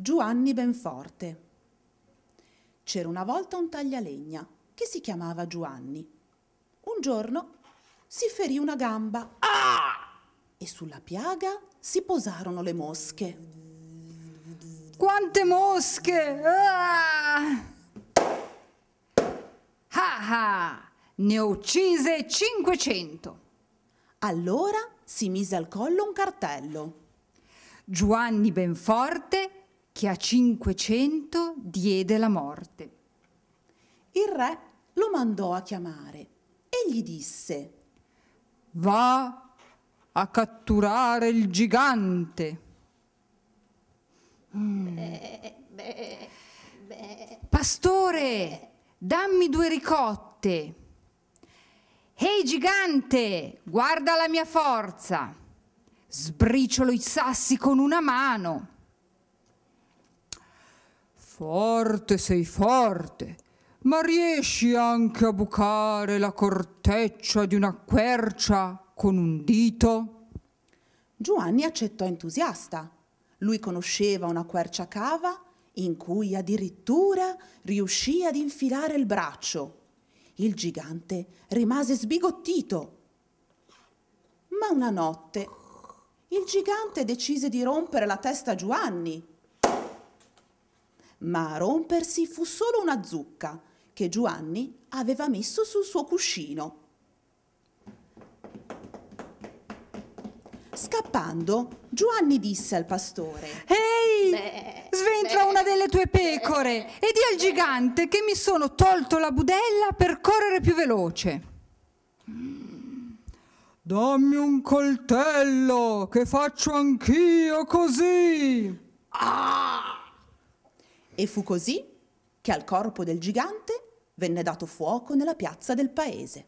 Giovanni Benforte. C'era una volta un taglialegna che si chiamava Giovanni. Un giorno si ferì una gamba ah! e sulla piaga si posarono le mosche. Quante mosche! Ah! Ah ah! Ne ho uccise 500. Allora si mise al collo un cartello. Giovanni Benforte che a 500 diede la morte. Il re lo mandò a chiamare e gli disse Va a catturare il gigante. Mm. Beh, beh, beh. Pastore, dammi due ricotte. Ehi gigante, guarda la mia forza. Sbriciolo i sassi con una mano Forte sei forte, ma riesci anche a bucare la corteccia di una quercia con un dito? Giovanni accettò entusiasta. Lui conosceva una quercia cava in cui addirittura riuscì ad infilare il braccio. Il gigante rimase sbigottito. Ma una notte il gigante decise di rompere la testa a Giovanni ma a rompersi fu solo una zucca che Giovanni aveva messo sul suo cuscino. Scappando, Giovanni disse al pastore: Ehi, beh, sventra beh, una delle tue pecore beh, e di al gigante che mi sono tolto la budella per correre più veloce. Dammi un coltello, che faccio anch'io così. Ah! E fu così che al corpo del gigante venne dato fuoco nella piazza del paese.